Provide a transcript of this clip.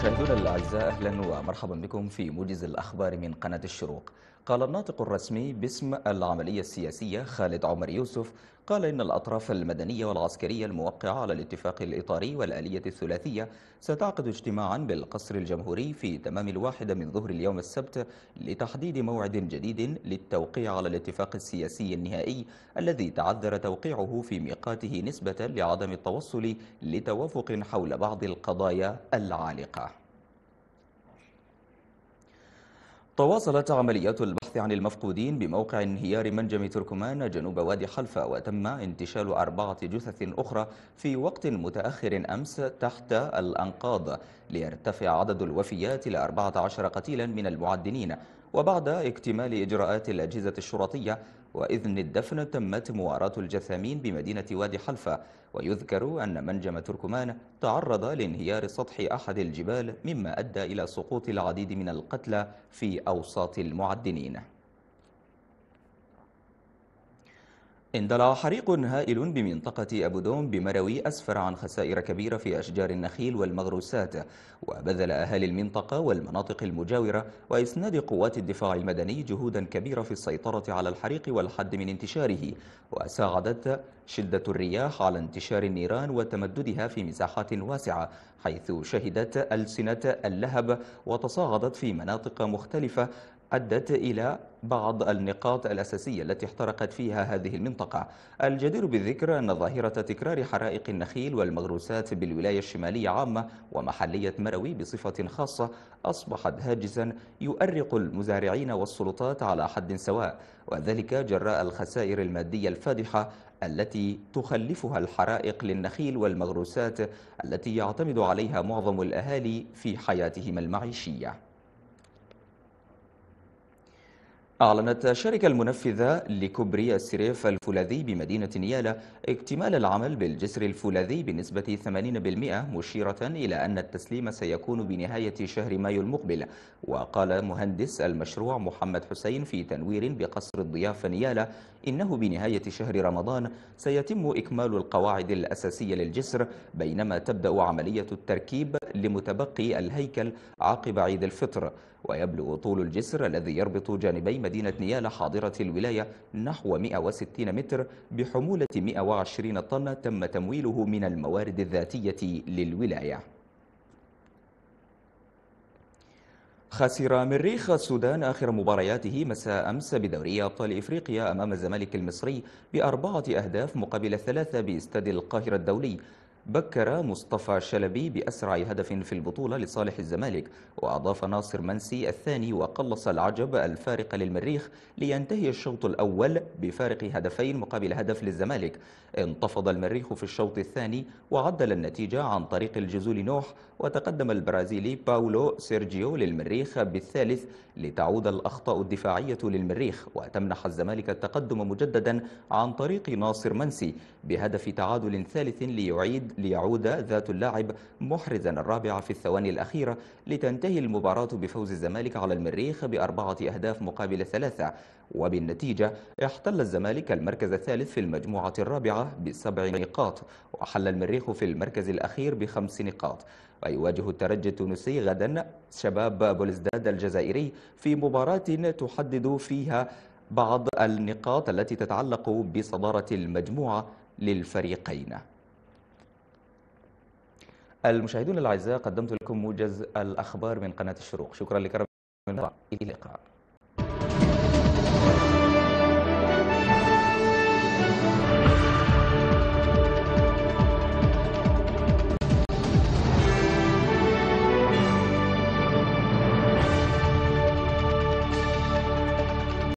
مشاهدونا الاعزاء اهلا ومرحبا بكم في موجز الاخبار من قناه الشروق. قال الناطق الرسمي باسم العمليه السياسيه خالد عمر يوسف قال ان الاطراف المدنيه والعسكريه الموقعه على الاتفاق الاطاري والاليه الثلاثيه ستعقد اجتماعا بالقصر الجمهوري في تمام الواحده من ظهر اليوم السبت لتحديد موعد جديد للتوقيع على الاتفاق السياسي النهائي الذي تعذر توقيعه في ميقاته نسبه لعدم التوصل لتوافق حول بعض القضايا العالقه. تواصلت عمليات البحث عن المفقودين بموقع انهيار منجم تركمان جنوب وادي حلفا وتم انتشال أربعة جثث أخرى في وقت متأخر أمس تحت الأنقاض ليرتفع عدد الوفيات إلى 14 قتيلا من المعدنين وبعد اكتمال إجراءات الأجهزة الشرطية وإذن الدفن تمت مواراة الجثامين بمدينة وادي حلفة ويذكر أن منجم تركمان تعرض لانهيار سطح أحد الجبال مما أدى إلى سقوط العديد من القتلى في أوساط المعدنين اندلع حريق هائل بمنطقة أبو دوم بمروي أسفر عن خسائر كبيرة في أشجار النخيل والمغروسات وبذل أهالي المنطقة والمناطق المجاورة وإسناد قوات الدفاع المدني جهودا كبيرة في السيطرة على الحريق والحد من انتشاره وساعدت شدة الرياح على انتشار النيران وتمددها في مساحات واسعة حيث شهدت ألسنة اللهب وتصاعدت في مناطق مختلفة أدت إلى بعض النقاط الأساسية التي احترقت فيها هذه المنطقة الجدير بالذكر أن ظاهرة تكرار حرائق النخيل والمغروسات بالولاية الشمالية عامة ومحلية مروي بصفة خاصة أصبحت هاجسا يؤرق المزارعين والسلطات على حد سواء وذلك جراء الخسائر المادية الفادحة التي تخلفها الحرائق للنخيل والمغروسات التي يعتمد عليها معظم الأهالي في حياتهم المعيشية أعلنت الشركة المنفذة لكوبري السريف الفولاذي بمدينة نيالا اكتمال العمل بالجسر الفولاذي بنسبة 80% مشيرة إلى أن التسليم سيكون بنهاية شهر مايو المقبل وقال مهندس المشروع محمد حسين في تنوير بقصر الضيافة نيالا إنه بنهاية شهر رمضان سيتم إكمال القواعد الأساسية للجسر بينما تبدأ عملية التركيب لمتبقي الهيكل عقب عيد الفطر ويبلغ طول الجسر الذي يربط جانبي مدينة نيالا حاضرة الولاية نحو 160 متر بحمولة 120 طن تم تمويله من الموارد الذاتية للولاية خسر مريخ السودان آخر مبارياته مساء أمس بدوري أبطال إفريقيا أمام الزمالك المصري بأربعة أهداف مقابل ثلاثة باستاد القاهرة الدولي بكر مصطفى شلبي بأسرع هدف في البطولة لصالح الزمالك وأضاف ناصر منسي الثاني وقلص العجب الفارق للمريخ لينتهي الشوط الأول بفارق هدفين مقابل هدف للزمالك انتفض المريخ في الشوط الثاني وعدل النتيجة عن طريق الجزول نوح وتقدم البرازيلي باولو سيرجيو للمريخ بالثالث لتعود الأخطاء الدفاعية للمريخ وتمنح الزمالك التقدم مجددا عن طريق ناصر منسي بهدف تعادل ثالث ليعيد ليعود ذات اللاعب محرزا الرابع في الثواني الأخيرة لتنتهي المباراة بفوز الزمالك على المريخ بأربعة أهداف مقابل ثلاثة وبالنتيجة احتل الزمالك المركز الثالث في المجموعة الرابعة بسبع نقاط وحل المريخ في المركز الأخير بخمس نقاط ويواجه الترجي التونسي غدا شباب بولزداد الجزائري في مباراة تحدد فيها بعض النقاط التي تتعلق بصدارة المجموعة للفريقين المشاهدون الأعزاء قدمت لكم موجز الأخبار من قناة الشروق شكرا لكرم إلى اللقاء